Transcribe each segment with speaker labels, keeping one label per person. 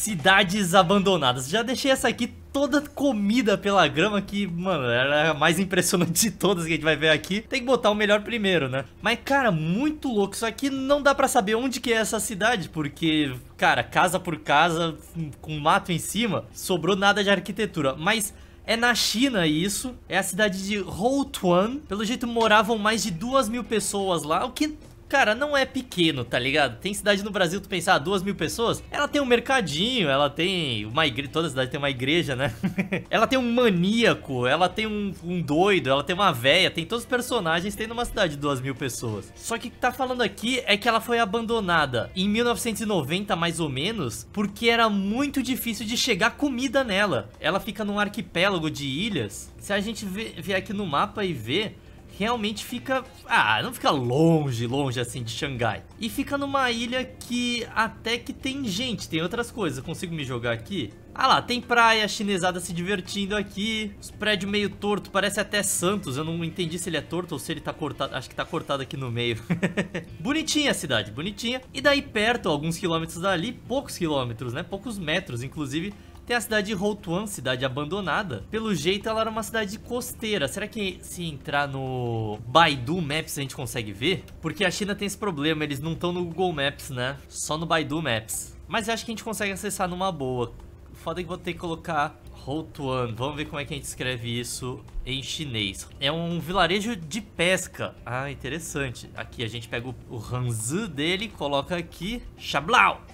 Speaker 1: Cidades abandonadas. Já deixei essa aqui toda comida pela grama que, mano, era é a mais impressionante de todas que a gente vai ver aqui. Tem que botar o melhor primeiro, né? Mas, cara, muito louco. Isso aqui não dá pra saber onde que é essa cidade, porque, cara, casa por casa, com mato em cima, sobrou nada de arquitetura. Mas... É na China isso, é a cidade de Houtuan Pelo jeito moravam mais de duas mil pessoas lá, o que cara, não é pequeno, tá ligado? Tem cidade no Brasil, tu pensar, ah, duas mil pessoas, ela tem um mercadinho, ela tem uma igreja, toda cidade tem uma igreja, né? ela tem um maníaco, ela tem um, um doido, ela tem uma véia, tem todos os personagens, tem numa cidade de duas mil pessoas. Só que o que tá falando aqui é que ela foi abandonada em 1990, mais ou menos, porque era muito difícil de chegar comida nela. Ela fica num arquipélago de ilhas. Se a gente vier aqui no mapa e ver, realmente fica... Ah, não fica longe, longe assim de Xangai. E fica numa ilha que até que tem gente, tem outras coisas. Eu consigo me jogar aqui? Ah lá, tem praia, chinesada se divertindo aqui. Os prédios meio torto, parece até Santos. Eu não entendi se ele é torto ou se ele tá cortado. Acho que tá cortado aqui no meio. bonitinha a cidade, bonitinha. E daí perto, alguns quilômetros dali, poucos quilômetros, né? Poucos metros, inclusive, tem a cidade de Rotuan, cidade abandonada. Pelo jeito, ela era uma cidade costeira. Será que se entrar no Baidu Maps a gente consegue ver? Porque a China tem esse problema, eles não estão no Google Maps, né? Só no Baidu Maps. Mas eu acho que a gente consegue acessar numa boa. Foda é que vou ter que colocar Rotuan. Vamos ver como é que a gente escreve isso em chinês. É um vilarejo de pesca. Ah, interessante. Aqui a gente pega o, o Hanzi dele, coloca aqui. Xablau!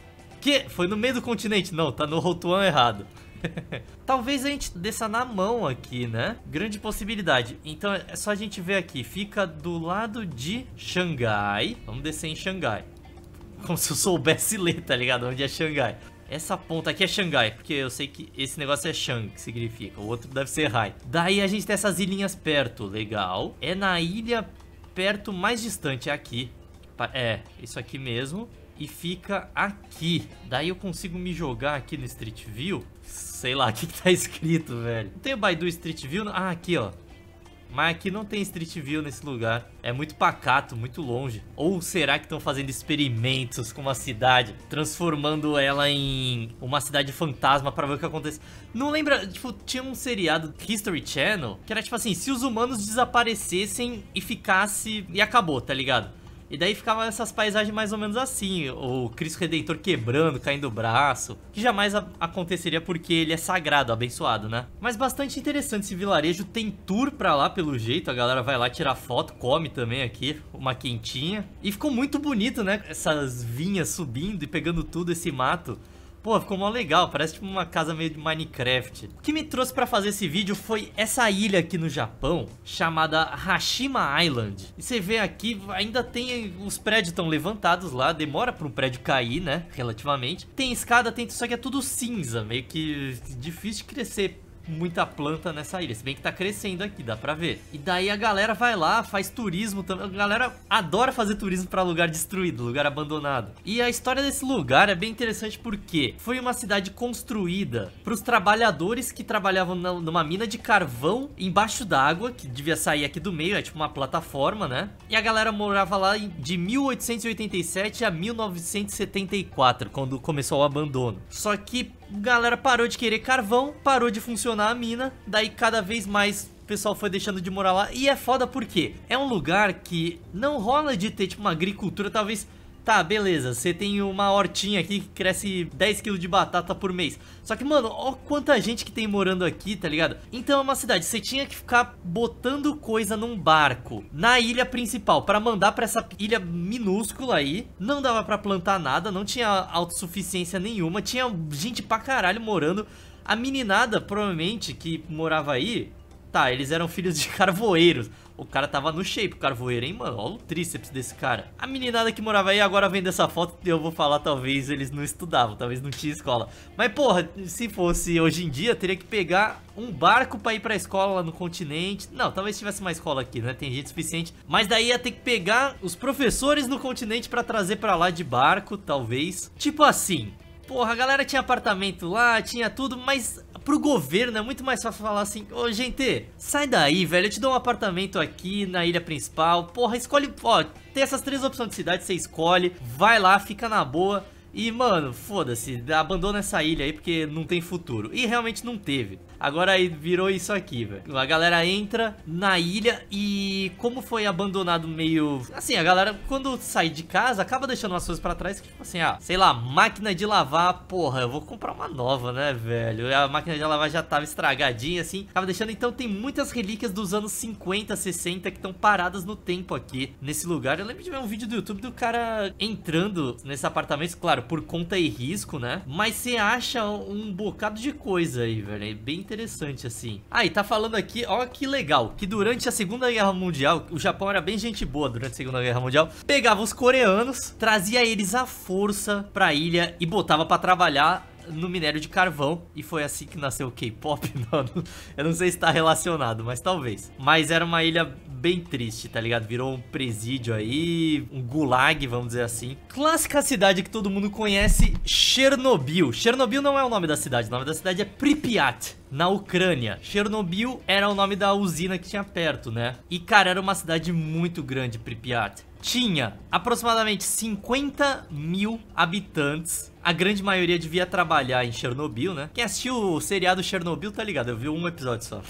Speaker 1: Que? Foi no meio do continente? Não, tá no Rotuan errado. Talvez a gente desça na mão aqui, né? Grande possibilidade. Então é só a gente ver aqui. Fica do lado de Xangai. Vamos descer em Xangai. Como se eu soubesse ler, tá ligado? Onde é Xangai. Essa ponta aqui é Xangai, porque eu sei que esse negócio é Shang, que significa. O outro deve ser Rai. Daí a gente tem essas ilhinhas perto, legal. É na ilha perto mais distante, é aqui. É, isso aqui mesmo e fica aqui. Daí eu consigo me jogar aqui no Street View. Sei lá, o que, que tá escrito, velho? Não tem o Baidu Street View? Ah, aqui, ó. Mas aqui não tem Street View nesse lugar. É muito pacato, muito longe. Ou será que estão fazendo experimentos com uma cidade, transformando ela em uma cidade fantasma para ver o que acontece? Não lembra, tipo, tinha um seriado History Channel que era tipo assim, se os humanos desaparecessem e ficasse e acabou, tá ligado? E daí ficava essas paisagens mais ou menos assim, o Cristo Redentor quebrando, caindo o braço, que jamais aconteceria porque ele é sagrado, abençoado, né? Mas bastante interessante esse vilarejo, tem tour pra lá pelo jeito, a galera vai lá tirar foto, come também aqui, uma quentinha. E ficou muito bonito, né? Essas vinhas subindo e pegando tudo esse mato. Pô, ficou mó legal, parece tipo uma casa meio de Minecraft. O que me trouxe pra fazer esse vídeo foi essa ilha aqui no Japão, chamada Hashima Island. E você vê aqui, ainda tem os prédios estão levantados lá, demora pra um prédio cair, né, relativamente. Tem escada, tem só que é tudo cinza, meio que difícil de crescer muita planta nessa ilha. Se bem que tá crescendo aqui, dá pra ver. E daí a galera vai lá, faz turismo também. A galera adora fazer turismo pra lugar destruído, lugar abandonado. E a história desse lugar é bem interessante porque foi uma cidade construída pros trabalhadores que trabalhavam na, numa mina de carvão embaixo d'água, que devia sair aqui do meio, é tipo uma plataforma, né? E a galera morava lá de 1887 a 1974, quando começou o abandono. Só que galera parou de querer carvão, parou de funcionar a mina, daí cada vez mais o pessoal foi deixando de morar lá. E é foda porque é um lugar que não rola de ter, tipo, uma agricultura, talvez Tá, beleza, você tem uma hortinha aqui que cresce 10 kg de batata por mês. Só que, mano, ó quanta gente que tem morando aqui, tá ligado? Então é uma cidade, você tinha que ficar botando coisa num barco na ilha principal para mandar para essa ilha minúscula aí. Não dava para plantar nada, não tinha autossuficiência nenhuma, tinha gente pra caralho morando. A meninada, provavelmente, que morava aí, Tá, eles eram filhos de carvoeiros. O cara tava no shape, o carvoeiro, hein, mano? Olha o tríceps desse cara. A meninada que morava aí agora vendo essa foto, eu vou falar, talvez eles não estudavam, talvez não tinha escola. Mas, porra, se fosse hoje em dia, teria que pegar um barco pra ir pra escola lá no continente. Não, talvez tivesse uma escola aqui, né? Tem gente suficiente. Mas daí ia ter que pegar os professores no continente pra trazer pra lá de barco, talvez. Tipo assim, Porra, a galera tinha apartamento lá, tinha tudo, mas pro governo é muito mais fácil falar assim, ô gente, sai daí, velho, eu te dou um apartamento aqui na ilha principal, porra, escolhe, ó, tem essas três opções de cidade, você escolhe, vai lá, fica na boa, e, mano, foda-se, abandona essa ilha aí porque não tem futuro. E realmente não teve. Agora aí virou isso aqui, velho. A galera entra na ilha e como foi abandonado meio... Assim, a galera quando sai de casa acaba deixando umas coisas pra trás que tipo assim, ah, sei lá, máquina de lavar, porra, eu vou comprar uma nova, né, velho? A máquina de lavar já tava estragadinha, assim, Acaba deixando. Então tem muitas relíquias dos anos 50, 60 que estão paradas no tempo aqui, nesse lugar. Eu lembro de ver um vídeo do YouTube do cara entrando nesse apartamento, claro, por conta e risco, né? Mas você acha um bocado de coisa aí, velho, é bem interessante, assim. Ah, e tá falando aqui, ó que legal, que durante a Segunda Guerra Mundial, o Japão era bem gente boa durante a Segunda Guerra Mundial, pegava os coreanos, trazia eles à força pra ilha e botava pra trabalhar no minério de carvão e foi assim que nasceu o K-pop. Eu não sei se está relacionado, mas talvez. Mas era uma ilha bem triste, tá ligado? Virou um presídio aí, um gulag, vamos dizer assim. Clássica cidade que todo mundo conhece, Chernobyl. Chernobyl não é o nome da cidade, o nome da cidade é Pripyat na Ucrânia. Chernobyl era o nome da usina que tinha perto, né? E, cara, era uma cidade muito grande, Pripyat. Tinha aproximadamente 50 mil habitantes. A grande maioria devia trabalhar em Chernobyl, né? Quem assistiu o seriado Chernobyl tá ligado, eu vi um episódio só.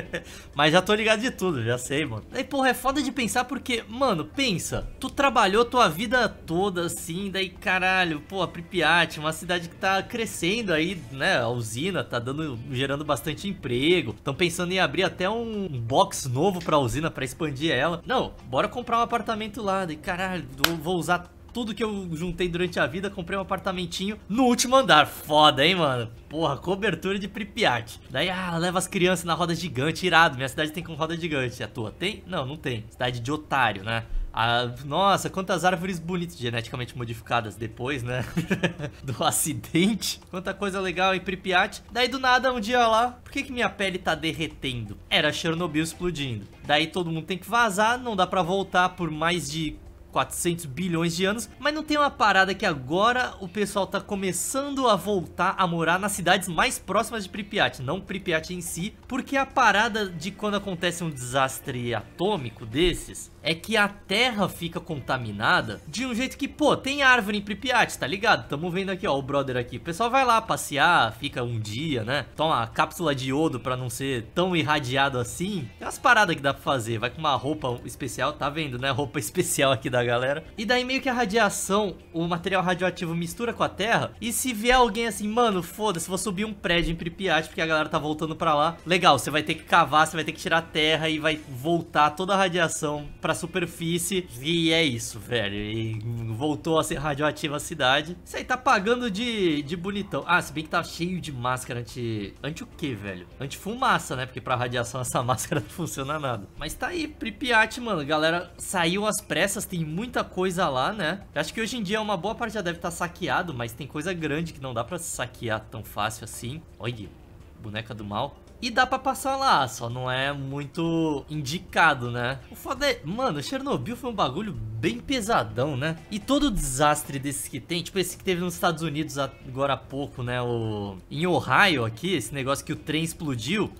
Speaker 1: Mas já tô ligado de tudo, já sei, mano. Daí, porra, é foda de pensar porque, mano, pensa. Tu trabalhou tua vida toda assim, daí, caralho, pô, Pripyat, uma cidade que tá crescendo aí, né? A usina tá dando, gerando gerando bastante emprego. Estão pensando em abrir até um, box novo para a usina para expandir ela. Não, bora comprar um apartamento lá. Daí, caralho, vou usar tudo que eu juntei durante a vida, comprei um apartamentinho no último andar. Foda, hein, mano? Porra, cobertura de Pripyat. Daí, ah, leva as crianças na roda gigante, irado. Minha cidade tem com roda gigante. A tua tem? Não, não tem. Cidade de otário, né? nossa, quantas árvores bonitas geneticamente modificadas depois, né? do acidente. Quanta coisa legal em Pripyat. Daí do nada, um dia lá, por que, que minha pele tá derretendo? Era Chernobyl explodindo. Daí todo mundo tem que vazar, não dá pra voltar por mais de 400 bilhões de anos, mas não tem uma parada que agora o pessoal tá começando a voltar a morar nas cidades mais próximas de Pripyat, não Pripyat em si, porque a parada de quando acontece um desastre atômico desses é que a terra fica contaminada de um jeito que, pô, tem árvore em Pripyat, tá ligado? Tamo vendo aqui, ó, o brother aqui. O pessoal vai lá passear, fica um dia, né? Toma cápsula de iodo pra não ser tão irradiado assim. Tem umas paradas que dá pra fazer, vai com uma roupa especial, tá vendo, né? Roupa especial aqui da da galera. E daí meio que a radiação, o material radioativo mistura com a Terra. E se vier alguém assim, mano, foda-se, vou subir um prédio em Pripyat porque a galera tá voltando pra lá. Legal, você vai ter que cavar, você vai ter que tirar a terra e vai voltar toda a radiação pra superfície. E é isso, velho. E voltou a ser radioativa a cidade. Isso aí tá pagando de, de bonitão. Ah, se bem que tá cheio de máscara anti... Anti o quê, velho? Antifumaça, né? Porque pra radiação essa máscara não funciona nada. Mas tá aí, Pripyat, mano. Galera, saiu às pressas, tem muita coisa lá, né? Acho que hoje em dia uma boa parte já deve estar tá saqueado, mas tem coisa grande que não dá pra saquear tão fácil assim. Olha, boneca do mal. E dá pra passar lá, só não é muito indicado, né? O foda é... Mano, Chernobyl foi um bagulho bem pesadão, né? E todo o desastre desses que tem, tipo esse que teve nos Estados Unidos agora há pouco, né? O... Em Ohio aqui, esse negócio que o trem explodiu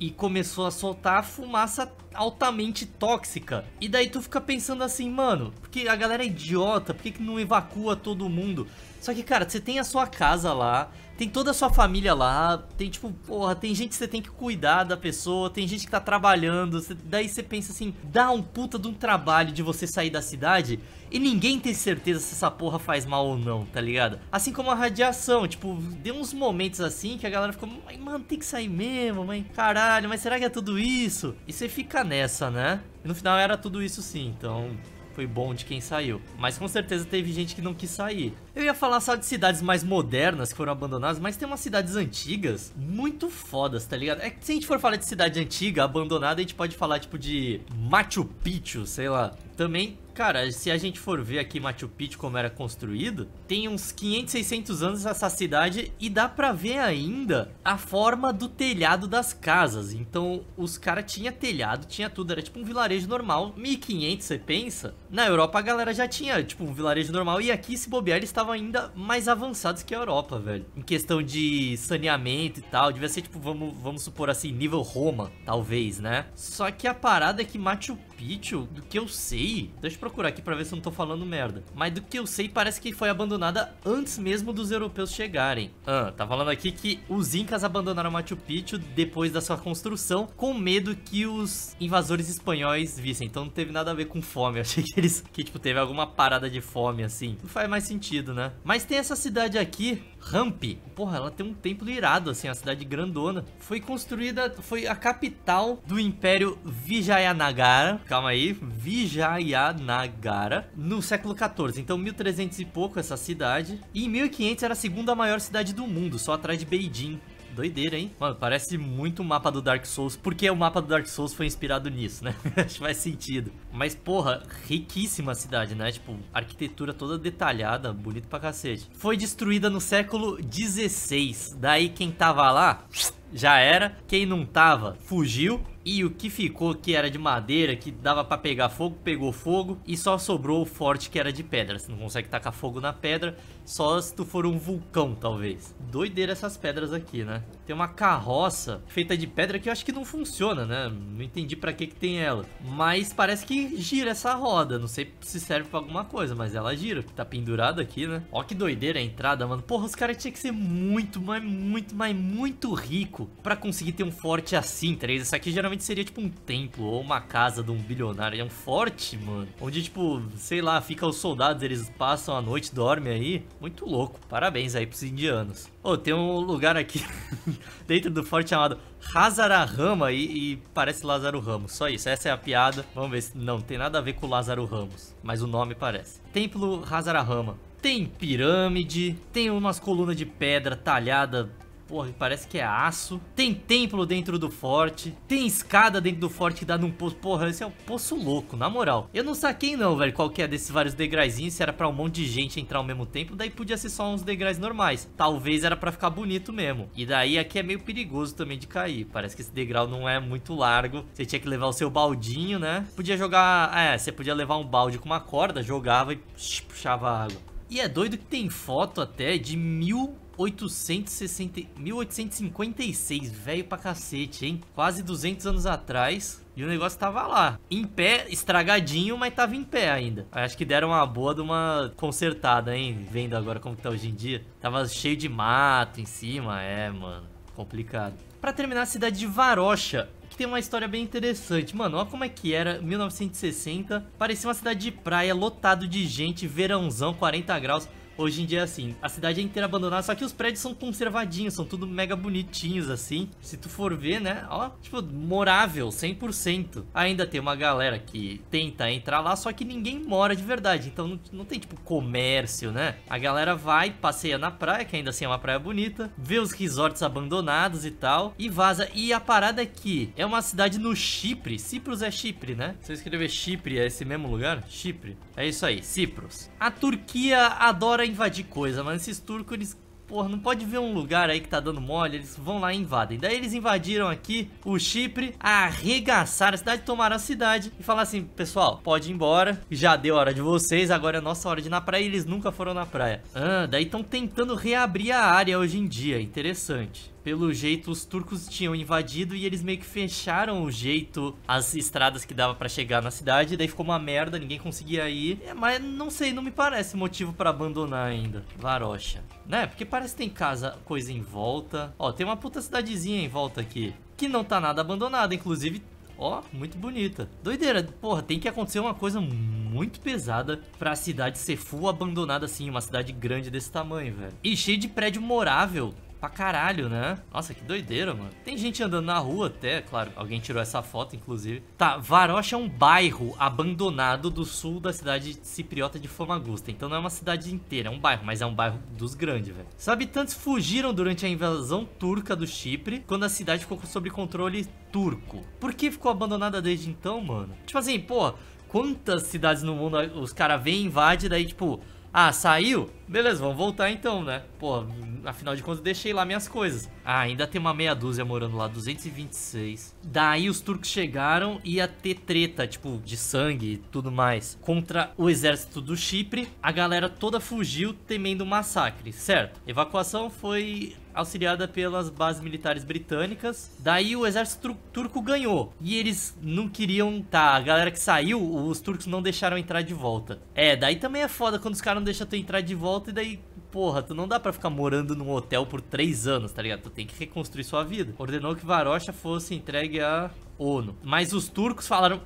Speaker 1: e começou a soltar a fumaça altamente tóxica. E daí tu fica pensando assim, mano, porque a galera é idiota, por que, não evacua todo mundo? Só que, cara, você tem a sua casa lá, tem toda a sua família lá, tem tipo, porra, tem gente que você tem que cuidar da pessoa, tem gente que tá trabalhando, daí você pensa assim, dá um puta de um trabalho de você sair da cidade e ninguém tem certeza se essa porra faz mal ou não, tá ligado? Assim como a radiação, tipo, deu uns momentos assim que a galera ficou, mano, tem que sair mesmo, mãe, caralho, mas será que é tudo isso? E você fica nessa, né? E no final era tudo isso sim, então foi bom de quem saiu. Mas com certeza teve gente que não quis sair. Eu ia falar só de cidades mais modernas que foram abandonadas, mas tem umas cidades antigas muito fodas, tá ligado? É que se a gente for falar de cidade antiga, abandonada, a gente pode falar tipo de Machu Picchu, sei lá. Também Cara, se a gente for ver aqui Machu Picchu como era construído, tem uns 500, 600 anos essa cidade e dá pra ver ainda a forma do telhado das casas. Então, os caras tinha telhado, tinha tudo, era tipo um vilarejo normal. 1500, você pensa? Na Europa a galera já tinha, tipo, um vilarejo normal e aqui, se bobear, eles estavam ainda mais avançados que a Europa, velho. Em questão de saneamento e tal, devia ser, tipo, vamos, vamos supor assim, nível Roma, talvez, né? Só que a parada é que Machu Picchu, do que eu sei, deixa eu procurar aqui pra ver se eu não tô falando merda. Mas do que eu sei, parece que foi abandonada antes mesmo dos europeus chegarem. Ah, tá falando aqui que os incas abandonaram Machu Picchu depois da sua construção, com medo que os invasores espanhóis vissem. Então não teve nada a ver com fome. Eu achei que eles, que tipo, teve alguma parada de fome assim. Não faz mais sentido, né? Mas tem essa cidade aqui, Ramp. Porra, ela tem um templo irado, assim, a cidade grandona. Foi construída, foi a capital do Império Vijayanagara. Calma aí, Vijayanagara, no século 14. Então, 1300 e pouco essa cidade. E em 1500 era a segunda maior cidade do mundo, só atrás de Beijing. Doideira, hein? Mano, parece muito o mapa do Dark Souls, porque o mapa do Dark Souls foi inspirado nisso, né? Acho que faz sentido. Mas, porra, riquíssima a cidade, né? Tipo, arquitetura toda detalhada, bonito pra cacete. Foi destruída no século XVI. Daí quem tava lá já era. Quem não tava, fugiu. E o que ficou que era de madeira, que dava para pegar fogo, pegou fogo. E só sobrou o forte que era de pedra. Você não consegue tacar fogo na pedra, só se tu for um vulcão, talvez. Doideira essas pedras aqui, né? Tem uma carroça feita de pedra que eu acho que não funciona, né? Não entendi para que que tem ela. Mas parece que gira essa roda. Não sei se serve para alguma coisa, mas ela gira. Tá pendurada aqui, né? Ó que doideira a entrada, mano. Porra, os caras tinham que ser muito, mas muito, mas muito rico para conseguir ter um forte assim, três. Tá essa aqui geralmente basicamente seria tipo um templo ou uma casa de um bilionário. É um forte, mano. Onde, tipo, sei lá, fica os soldados, eles passam a noite, dormem aí. Muito louco. Parabéns aí pros indianos. Ô, oh, tem um lugar aqui dentro do forte chamado Hazarahama e, e parece Lázaro Ramos. Só isso, essa é a piada. Vamos ver se não tem nada a ver com Lázaro Ramos, mas o nome parece. Templo Hazarahama. Tem pirâmide, tem umas colunas de pedra talhada Porra, parece que é aço. Tem templo dentro do forte. Tem escada dentro do forte que dá num poço. Porra, esse é um poço louco, na moral. Eu não saquei não, velho, qual que é desses vários degraizinhos. Se era pra um monte de gente entrar ao mesmo tempo, daí podia ser só uns degraus normais. Talvez era pra ficar bonito mesmo. E daí aqui é meio perigoso também de cair. Parece que esse degrau não é muito largo. Você tinha que levar o seu baldinho, né? Podia jogar... É, você podia levar um balde com uma corda, jogava e puxava água. E é doido que tem foto até de mil 1860, 1856, velho pra cacete, hein? Quase 200 anos atrás. E o negócio tava lá, em pé, estragadinho, mas tava em pé ainda. Acho que deram uma boa de uma consertada, hein? Vendo agora como que tá hoje em dia. Tava cheio de mato em cima, é, mano. Complicado. Pra terminar, a cidade de Varocha, que tem uma história bem interessante. Mano, olha como é que era 1960. Parecia uma cidade de praia, lotado de gente, verãozão, 40 graus. Hoje em dia, é assim, a cidade é inteira abandonada, só que os prédios são conservadinhos, são tudo mega bonitinhos, assim. Se tu for ver, né, ó, tipo, morável, 100%. Ainda tem uma galera que tenta entrar lá, só que ninguém mora de verdade, então não, não tem, tipo, comércio, né? A galera vai, passeia na praia, que ainda assim é uma praia bonita, vê os resorts abandonados e tal, e vaza. E a parada é que é uma cidade no Chipre, Cipros é Chipre, né? Se eu escrever Chipre, é esse mesmo lugar? Chipre. É isso aí, Cipros. A Turquia adora pra invadir coisa, mano. Esses turcos, eles, porra, não pode ver um lugar aí que tá dando mole, eles vão lá e invadem. Daí eles invadiram aqui o Chipre, arregaçaram a cidade, tomaram a cidade e falaram assim, pessoal, pode ir embora, já deu a hora de vocês, agora é nossa hora de ir na praia e eles nunca foram na praia. Ah, daí estão tentando reabrir a área hoje em dia, interessante. Pelo jeito, os turcos tinham invadido e eles meio que fecharam o jeito, as estradas que dava pra chegar na cidade. Daí ficou uma merda, ninguém conseguia ir. É, mas não sei, não me parece motivo pra abandonar ainda. Varocha. Né? Porque parece que tem casa, coisa em volta. Ó, tem uma puta cidadezinha em volta aqui. Que não tá nada abandonada, inclusive Ó, oh, muito bonita. Doideira, porra, tem que acontecer uma coisa muito pesada para a cidade ser full abandonada assim, uma cidade grande desse tamanho, velho. E cheio de prédio morável pra caralho, né? Nossa, que doideira, mano. Tem gente andando na rua até, claro. Alguém tirou essa foto, inclusive. Tá, Varocha é um bairro abandonado do sul da cidade cipriota de Famagusta. Então não é uma cidade inteira, é um bairro, mas é um bairro dos grandes, velho. Os habitantes fugiram durante a invasão turca do Chipre, quando a cidade ficou sob controle turco. Por que ficou abandonada desde então, mano? Tipo assim, pô, quantas cidades no mundo os caras vêm e invadem, daí, tipo ah, saiu? Beleza, vamos voltar então, né? Pô, afinal de contas deixei lá minhas coisas. Ah, ainda tem uma meia dúzia morando lá, 226. Daí os turcos chegaram e ia ter treta, tipo, de sangue e tudo mais, contra o exército do Chipre. A galera toda fugiu temendo massacre, certo? Evacuação foi auxiliada pelas bases militares britânicas. Daí o exército turco ganhou. E eles não queriam. Tá, a galera que saiu, os turcos não deixaram entrar de volta. É, daí também é foda quando os caras não deixam tu entrar de volta e daí. Porra, tu não dá pra ficar morando num hotel por três anos, tá ligado? Tu tem que reconstruir sua vida. Ordenou que Varocha fosse entregue à ONU. Mas os turcos falaram: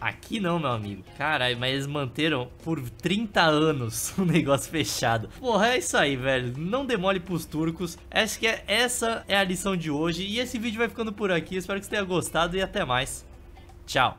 Speaker 1: Aqui não, meu amigo. Caralho, mas eles manteram por 30 anos o um negócio fechado. Porra, é isso aí, velho. Não demole pros turcos. Acho que é, essa é a lição de hoje. E esse vídeo vai ficando por aqui. Espero que você tenha gostado e até mais. Tchau.